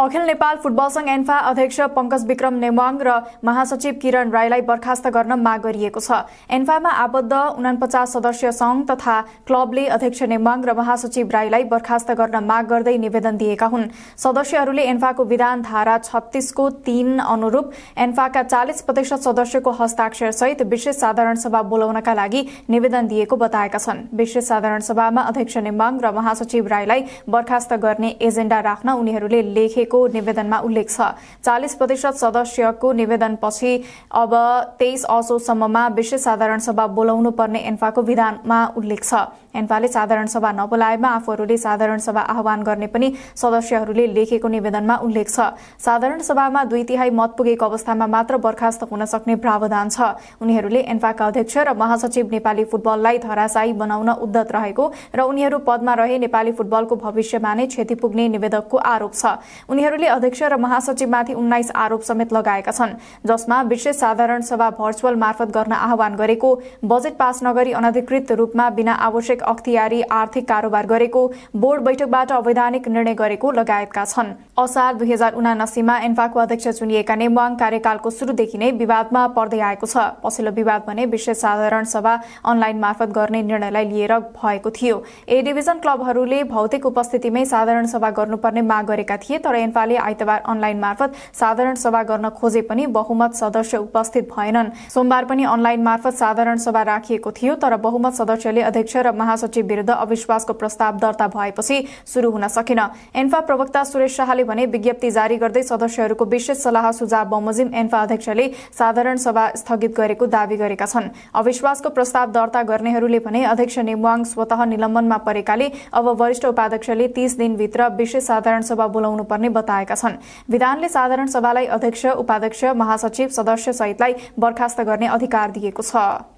अखिल Nepal football संघ एन्फा अध्यक्ष पंकज विक्रम नेवाङ र महासचिव किरण राईलाई बर्खास्त गर्न माग गरिएको छ एन्फामा आबद्ध उनापचास सदस्य संघ तथा क्लबले अध्यक्ष नेवाङ र महासचिव राईलाई बर्खास्त गर्न माग गर्दै निवेदन दिएका हुन् सदस्यहरूले एन्फाको विधान धारा छत्तीसको तीन अनुरूप एन्फाका चालिस प्रतिशत सदस्यको हस्ताक्षर सहित विशेष साधारण सभा बोलाउनका लागि निवेदन दिएको बताएका छन् विशेष साधारण सभामा अध्यक्ष नेवाङ र महासचिव राईलाई बर्खास्त गर्ने एजेण्डा राख्न उनीहरूले लेखे राखिएको निवेदनमा उल्लेख छ चालिस प्रतिशत सदस्यको निवेदनपछि अब तेइस असोजसम्ममा विशेष साधारण सभा बोलाउनु पर्ने एन्फाको विधानमा उल्लेख छ एन्पाले साधारण सभा नबोलाएमा आफूहरूले साधारण सभा आह्वान गर्ने पनि सदस्यहरूले लेखेको निवेदनमा उल्लेख छ साधारण सभामा दुई तिहाई मत पुगेको अवस्थामा मात्र बर्खास्त हुन सक्ने प्रावधान छ उनीहरूले एन्फाका अध्यक्ष र महासचिव नेपाली फुटबललाई धराशायी बनाउन उद्धत रहेको र उनीहरू पदमा रहे नेपाली फुटबलको भविष्यमा नै क्षति पुग्ने निवेदकको आरोप छ उनीहरूले अध्यक्ष र महासचिवमाथि उन्नाइस आरोप समेत लगाएका छन् जसमा विशेष साधारण सभा भर्चुअल मार्फत गर्न आह्वान गरेको बजेट पास नगरी अनाधिकृत रूपमा बिना आवश्यक अख्तियारी आर्थिक कारोबार गरेको बोर्ड बैठकबाट अवैधानिक निर्णय गरेको लगायतका छन् असार दुई हजार उनासीमा एन्फाको अध्यक्ष चुनिएका नेम्बाङ कार्यकालको सुरुदेखि नै विवादमा पर्दै आएको छ पछिल्लो विवाद भने विशेष साधारण सभा अनलाइन मार्फत गर्ने निर्णयलाई लिएर भएको थियो ए डिभिजन क्लबहरूले भौतिक उपस्थितिमै साधारण सभा गर्नुपर्ने माग गरेका थिए तर एन्फाले आइतबार अनलाइन मार्फत साधारण सभा गर्न खोजे पनि बहुमत सदस्य उपस्थित भएनन् सोमबार पनि अनलाइन मार्फत साधारण सभा राखिएको थियो तर बहुमत सदस्यले अध्यक्ष र महा महासचिव विरूद्ध अविश्वासको प्रस्ताव दर्ता भएपछि शुरू हुन सकेन एन्फा प्रवक्ता सुरेश शाहले भने विज्ञप्ति जारी गर्दै सदस्यहरूको विशेष सल्लाह सुझाव बमोजिम एन्फा अध्यक्षले साधारण सभा स्थगित गरेको दावी गरेका छन् अविश्वासको प्रस्ताव दर्ता गर्नेहरूले भने अध्यक्ष नेमवाङ स्वत निलम्बनमा परेकाले अब वरिष्ठ उपाध्यक्षले तीस दिनभित्र विशेष साधारण सभा बोलाउनु पर्ने बताएका छन् विधानले साधारण सभालाई अध्यक्ष उपाध्यक्ष महासचिव सदस्य सहितलाई बर्खास्त गर्ने अधिकार दिएको छ